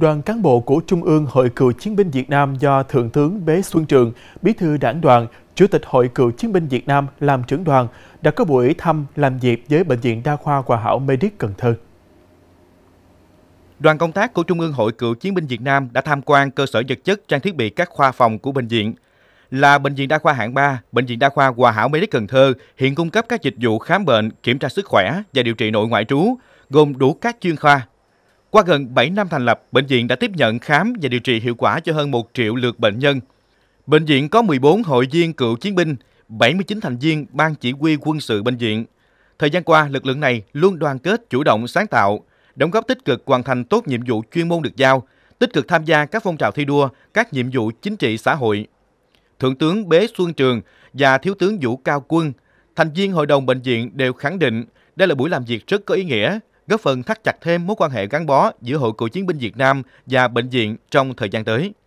Đoàn cán bộ của Trung ương Hội Cựu Chiến binh Việt Nam do Thượng tướng Bế Xuân Trường, Bí thư Đảng đoàn, Chủ tịch Hội Cựu Chiến binh Việt Nam làm trưởng đoàn đã có buổi thăm làm việc với Bệnh viện Đa khoa Hòa Hảo Medic Cần Thơ. Đoàn công tác của Trung ương Hội Cựu Chiến binh Việt Nam đã tham quan cơ sở vật chất trang thiết bị các khoa phòng của bệnh viện, là bệnh viện đa khoa hạng 3, bệnh viện đa khoa Hòa Hảo Medic Cần Thơ hiện cung cấp các dịch vụ khám bệnh, kiểm tra sức khỏe và điều trị nội ngoại trú, gồm đủ các chuyên khoa qua gần 7 năm thành lập, bệnh viện đã tiếp nhận khám và điều trị hiệu quả cho hơn 1 triệu lượt bệnh nhân. Bệnh viện có 14 hội viên cựu chiến binh, 79 thành viên ban chỉ huy quân sự bệnh viện. Thời gian qua, lực lượng này luôn đoàn kết, chủ động, sáng tạo, đóng góp tích cực hoàn thành tốt nhiệm vụ chuyên môn được giao, tích cực tham gia các phong trào thi đua, các nhiệm vụ chính trị xã hội. Thượng tướng Bế Xuân Trường và Thiếu tướng Vũ Cao Quân, thành viên hội đồng bệnh viện đều khẳng định đây là buổi làm việc rất có ý nghĩa, góp phần thắt chặt thêm mối quan hệ gắn bó giữa Hội Cựu chiến binh Việt Nam và bệnh viện trong thời gian tới.